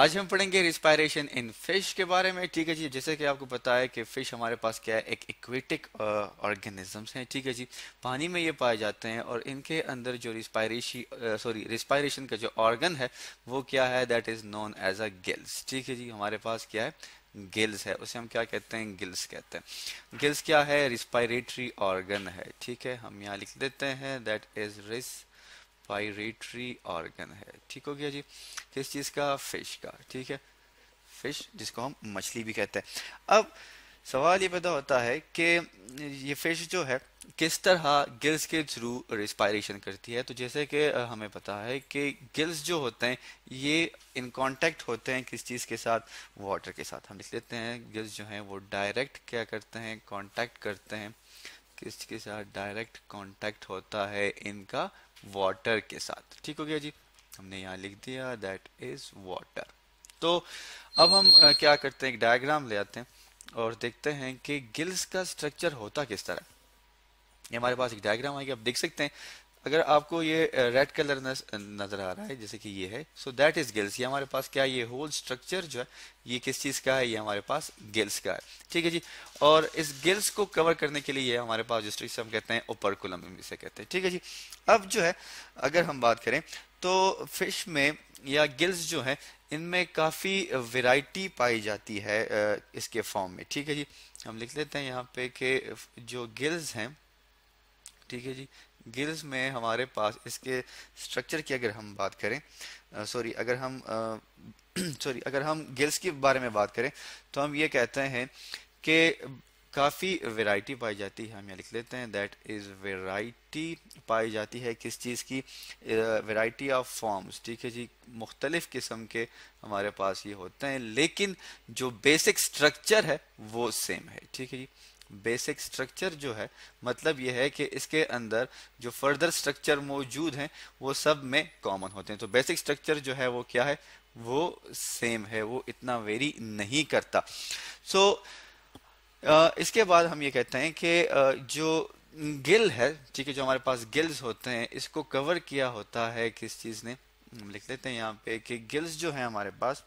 आज हम पढ़ेंगे रिस्पायरेशन इन फिश के बारे में ठीक है जी जैसे कि आपको पता है कि फिश हमारे पास क्या है एक इक्वेटिक ऑर्गेनिजम्स हैं ठीक है जी पानी में ये पाए जाते हैं और इनके अंदर जो रिस्पायरेशी सॉरी रिस्पायरेशन का जो ऑर्गन है वो क्या है that is known as a gills ठीक है जी हमारे पास क्या है गिल्स है उसे हम क्या कहते हैं गिल्स कहते हैं गिल्स क्या है रिस्पायरेटरी ऑर्गन है ठीक है हम यहाँ लिख देते हैं that is respiratory organ है ठीक हो गया जी किस चीज़ का फिश का ठीक है फिश जिसको हम मछली भी कहते हैं अब सवाल ये पैदा होता है कि ये फिश जो है किस तरह गिल्स के थ्रू रिस्पायरेशन करती है तो जैसे कि हमें पता है कि गिल्स जो होते हैं ये इन कांटेक्ट होते हैं किस चीज़ के साथ वाटर के साथ हम लिख लेते हैं गिल्स जो हैं वो डायरेक्ट क्या करते हैं कांटेक्ट करते हैं किसके साथ डायरेक्ट कांटेक्ट होता है इनका वाटर के साथ ठीक हो गया जी हमने यहाँ लिख दिया दैट इज वाटर तो अब हम क्या करते हैं एक डायग्राम ले आते हैं और देखते हैं कि गिल्स का स्ट्रक्चर होता किस तरह ये हमारे पास एक डायग्राम आएगी आप देख सकते हैं अगर आपको ये रेड कलर नज़र आ रहा है जैसे कि ये है सो दैट इज़ गिल्स ये हमारे पास क्या ये होल स्ट्रक्चर जो है ये किस चीज़ का है ये हमारे पास गिल्स का है ठीक है जी और इस गिल्स को कवर करने के लिए ये हमारे पास तरीके से हम कहते हैं ओपरकुलम इसे कहते हैं ठीक है जी अब जो है अगर हम बात करें तो फिश में या गिल्स जो है इनमें काफ़ी वेराइटी पाई जाती है इसके फॉर्म में ठीक है जी हम लिख लेते हैं यहाँ पे के जो गिल्स हैं ठीक है जी गिल्स में हमारे पास इसके स्ट्रक्चर की अगर हम बात करें सॉरी अगर हम सॉरी अगर हम गिल्स के बारे में बात करें तो हम ये कहते हैं कि काफ़ी वैरायटी पाई जाती है हम यहाँ लिख लेते हैं दैट इज़ वैरायटी पाई जाती है किस चीज़ की वैरायटी ऑफ फॉर्म्स ठीक है जी मुख्तलिफ़ किस्म के हमारे पास ये होते हैं लेकिन जो बेसिक स्ट्रक्चर है वो सेम है ठीक है जी बेसिक स्ट्रक्चर जो है मतलब यह है कि इसके अंदर जो फर्दर स्ट्रक्चर मौजूद हैं वो सब में कॉमन होते हैं तो बेसिक स्ट्रक्चर जो है वो क्या है वो सेम है वो इतना वेरी नहीं करता सो so, इसके बाद हम ये कहते हैं कि जो गिल है ठीक है जो हमारे पास गिल्स होते हैं इसको कवर किया होता है किस चीज़ ने हम लिख लेते हैं यहाँ पे कि गिल्स जो है हमारे पास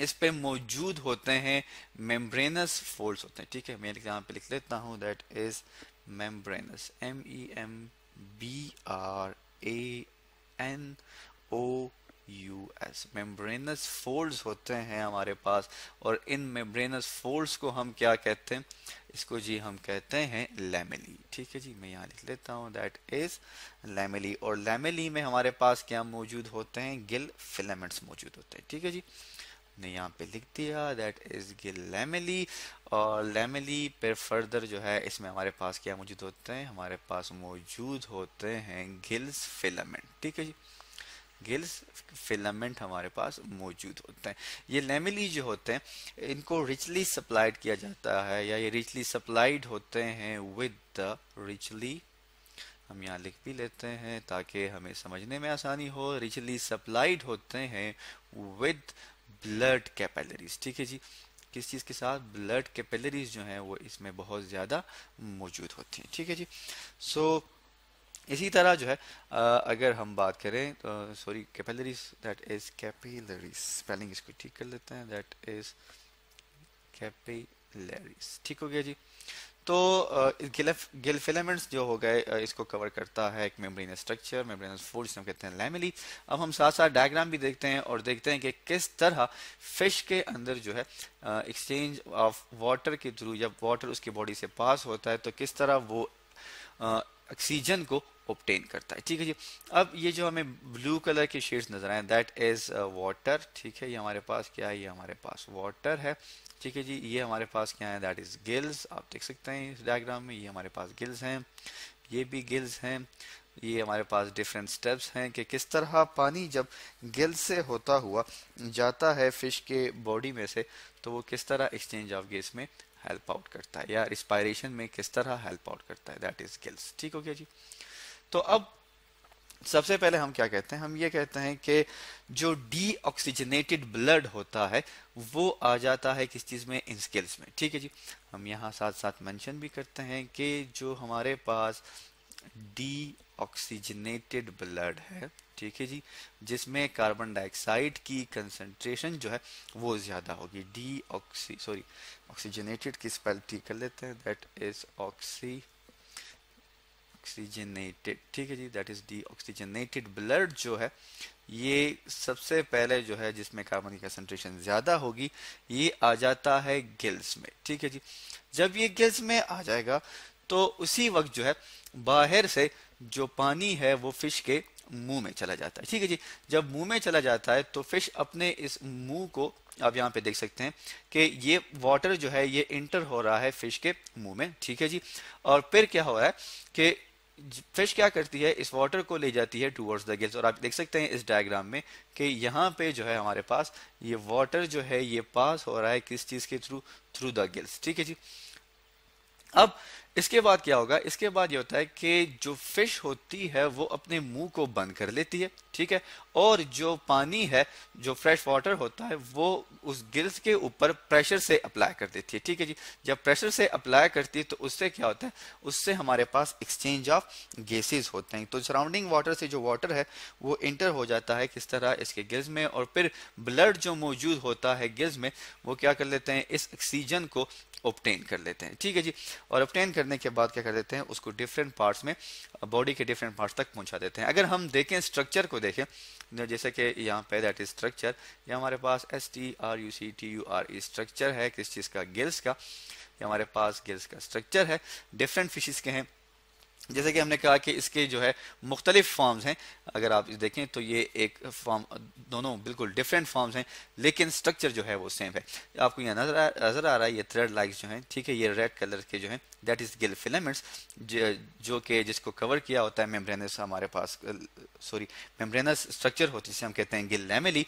इस पे मौजूद होते हैं मेम्ब्रेनस फोल्ड्स होते हैं ठीक है मैं एग्जाम पे लिख लेता हूँ that is membranous M E M B R A N O U S membranous folds होते हैं हमारे पास और इन मेम्ब्रेनस फोल्ड्स को हम क्या कहते हैं इसको जी हम कहते हैं लैमेली ठीक है जी मैं यहाँ लिख लेता हूँ दैट इज लैमेली और लैमेली में हमारे पास क्या मौजूद होते हैं गिल फिलामेंट्स मौजूद होते हैं ठीक है जी ने यहाँ पे लिख दिया दैट इज गिलेमली और लेमली पर फर्दर जो है इसमें हमारे पास क्या मौजूद होते हैं हमारे पास मौजूद होते हैं गिल्स फिलामेंट ठीक है जी गिल्स फिलामेंट हमारे पास मौजूद होते हैं ये लेमिली जो होते हैं इनको रिचली सप्लाइड किया जाता है या ये रिचली सप्लाइड होते हैं विद द रिचली हम यहाँ लिख भी लेते हैं ताकि हमें समझने में आसानी हो रिचली सप्लाइड होते हैं विद ब्लड कैपेलरीज ठीक है जी किस चीज़ के साथ ब्लड कैपेलरीज जो हैं वो इसमें बहुत ज़्यादा मौजूद होती हैं ठीक है जी सो so, इसी तरह जो है आ, अगर हम बात करें तो sorry capillaries that is capillaries spelling इसको ठीक कर लेते हैं दैट इज कैपेलरीज ठीक हो गया जी तो गिल फिलामेंट्स जो हो गए इसको कवर करता है एक मेम्ब्रेन स्ट्रक्चर मेम्ब्रेन फूड जिसमें कहते हैं लैमिली अब हम साथ साथ डायग्राम भी देखते हैं और देखते हैं कि किस तरह फिश के अंदर जो है एक्सचेंज ऑफ वाटर के थ्रू जब वाटर उसकी बॉडी से पास होता है तो किस तरह वो ऑक्सीजन को ऑप्टेन करता है ठीक है जी अब ये जो हमें ब्लू कलर के शेड्स नजर आए दैट इज वाटर ठीक है ये हमारे पास क्या है ये हमारे पास वाटर है ठीक है जी ये हमारे पास क्या है दैट इज़ गिल्स आप देख सकते हैं इस डायग्राम में ये हमारे पास गिल्स हैं ये भी गिल्स हैं ये हमारे पास डिफरेंट स्टेप्स हैं कि किस तरह पानी जब गिल से होता हुआ जाता है फिश के बॉडी में से तो वो किस तरह एक्सचेंज ऑफ गैस में हेल्प आउट करता है या रिस्पायरेशन में किस तरह हेल्प आउट करता है दैट इज गिल्स ठीक हो गया जी तो अब सबसे पहले हम क्या कहते हैं हम ये कहते हैं कि जो डी ऑक्सीजनेटेड ब्लड होता है वो आ जाता है किस चीज़ में इन स्किल्स में ठीक है जी हम यहाँ साथ साथ मेंशन भी करते हैं कि जो हमारे पास डी ऑक्सीजनेटेड ब्लड है ठीक है जी जिसमें कार्बन डाइऑक्साइड की कंसनट्रेशन जो है वो ज़्यादा होगी डी ऑक्सी सॉरी ऑक्सीजनेटेड की स्पेल ठीक कर लेते हैं दैट इज ऑक्सी ऑक्सीजनेटेड ठीक है जी that is deoxygenated blood जो है ये सबसे पहले जो है जिसमें कार्बन की कंसनट्रेशन ज़्यादा होगी ये आ जाता है गिल्स में ठीक है जी जब ये गिल्स में आ जाएगा तो उसी वक्त जो है बाहर से जो पानी है वो फिश के मुंह में चला जाता है ठीक है जी जब मुंह में चला जाता है तो फिश अपने इस मुंह को आप यहाँ पे देख सकते हैं कि ये वाटर जो है ये इंटर हो रहा है फिश के मुंह में ठीक है जी और फिर क्या हो रहा है कि फिश क्या करती है इस वाटर को ले जाती है टूवर्ड्स द गिल्स और आप देख सकते हैं इस डायग्राम में कि यहाँ पे जो है हमारे पास ये वाटर जो है ये पास हो रहा है किस चीज़ के थ्रू थ्रू द गिल्स ठीक है जी अब इसके बाद क्या होगा इसके बाद ये होता है कि जो फिश होती है वो अपने मुंह को बंद कर लेती है ठीक है और जो पानी है जो फ्रेश वाटर होता है वो उस गिल्स के ऊपर प्रेशर से अप्लाई कर देती है ठीक है जी जब प्रेशर से अप्लाई करती है तो उससे क्या होता है उससे हमारे पास एक्सचेंज ऑफ गैसेस होते हैं तो सराउंडिंग वाटर से जो वाटर है वो इंटर हो जाता है किस तरह इसके गिल्स में और फिर ब्लड जो मौजूद होता है गिल्स में वो क्या कर लेते हैं इस ऑक्सीजन को ऑप्टेन कर लेते हैं ठीक है जी और ऑप्टेन कर करने के बाद क्या कर देते हैं उसको डिफरेंट पार्ट्स में बॉडी uh, के डिफरेंट पार्ट्स तक पहुंचा देते हैं अगर हम देखें स्ट्रक्चर को देखें जैसे कि यहाँ पे दैट इज स्ट्रक्चर ये हमारे पास S T R U C T U R structure है किस चीज़ का गिल्स का ये हमारे पास गिल्स का स्ट्रक्चर है डिफरेंट फिशेज के हैं जैसे कि हमने कहा कि इसके जो है मुख्तलिफ फॉर्म्स हैं अगर आप देखें तो ये एक फॉर्म दोनों बिल्कुल डिफरेंट फॉर्म्स हैं लेकिन स्ट्रक्चर जो है वो सेम है आपको यहाँ नजर आ नज़र आ रहा है ये थ्रेड लाइक्स जो हैं ठीक है ये रेड कलर के जो हैं दैट इज़ गिल फिलेमेंट्स जो कि जिसको कवर किया होता है मेम्ब्रेनस हमारे पास सॉरी मेम्ब्रेनस स्ट्रक्चर होती है जिसे हम कहते हैं गिल लैमेली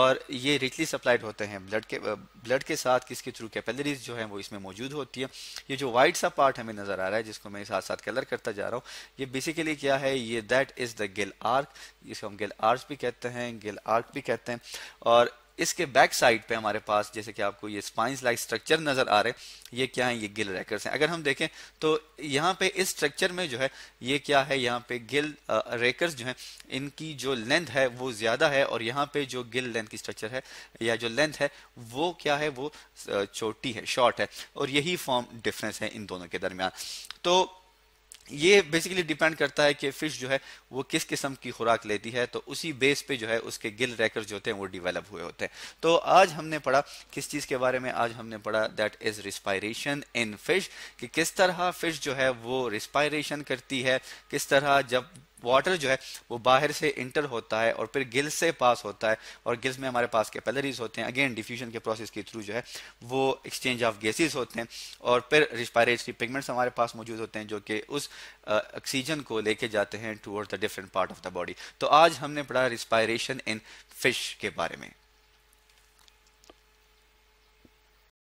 और ये रिचली सप्लाइड होते हैं ब्लड के ब्लड के साथ किसके थ्रू कैपेलरीज जो है वो इसमें मौजूद होती है ये जो वाइट सा पार्ट हमें नज़र आ रहा है जिसको मैं साथ साथ कलर करता जा रहा हूँ ये बेसिकली क्या है ये that is the gill arch जिसको हम गिल आर्क भी कहते हैं गिल आर्क भी कहते हैं और इसके बैक साइड पे हमारे पास जैसे कि आपको ये स्पाइंस लाइक स्ट्रक्चर नजर आ रहे हैं ये क्या है ये गिल रेकर्स हैं अगर हम देखें तो यहाँ पे इस स्ट्रक्चर में जो है ये क्या है यहाँ पे गिल रेकर्स जो हैं इनकी जो लेंथ है वो ज्यादा है और यहाँ पे जो गिल लेंथ की स्ट्रक्चर है या जो लेंथ है वो क्या है वो छोटी है शॉर्ट है और यही फॉर्म डिफरेंस है इन दोनों के दरमियान तो ये बेसिकली डिपेंड करता है कि फिश जो है वो किस किस्म की खुराक लेती है तो उसी बेस पे जो है उसके गिल रैकर जो होते हैं वो डेवलप हुए होते हैं तो आज हमने पढ़ा किस चीज़ के बारे में आज हमने पढ़ा that is respiration in fish कि किस तरह फिश जो है वो रिस्पायरेशन करती है किस तरह जब वाटर जो है वो बाहर से इंटर होता है और फिर गिल्स से पास होता है और गिल्स में हमारे पास कैपेलरीज होते हैं अगेन डिफ्यूजन के प्रोसेस के थ्रू जो है वो एक्सचेंज ऑफ गैसेस होते हैं और फिर रिस्पायरेटरी पिगमेंट्स हमारे पास मौजूद होते हैं जो कि उस ऑक्सीजन को लेके जाते हैं toward the different part of the body तो आज हमने पढ़ा रिस्पायरेशन इन फिश के बारे में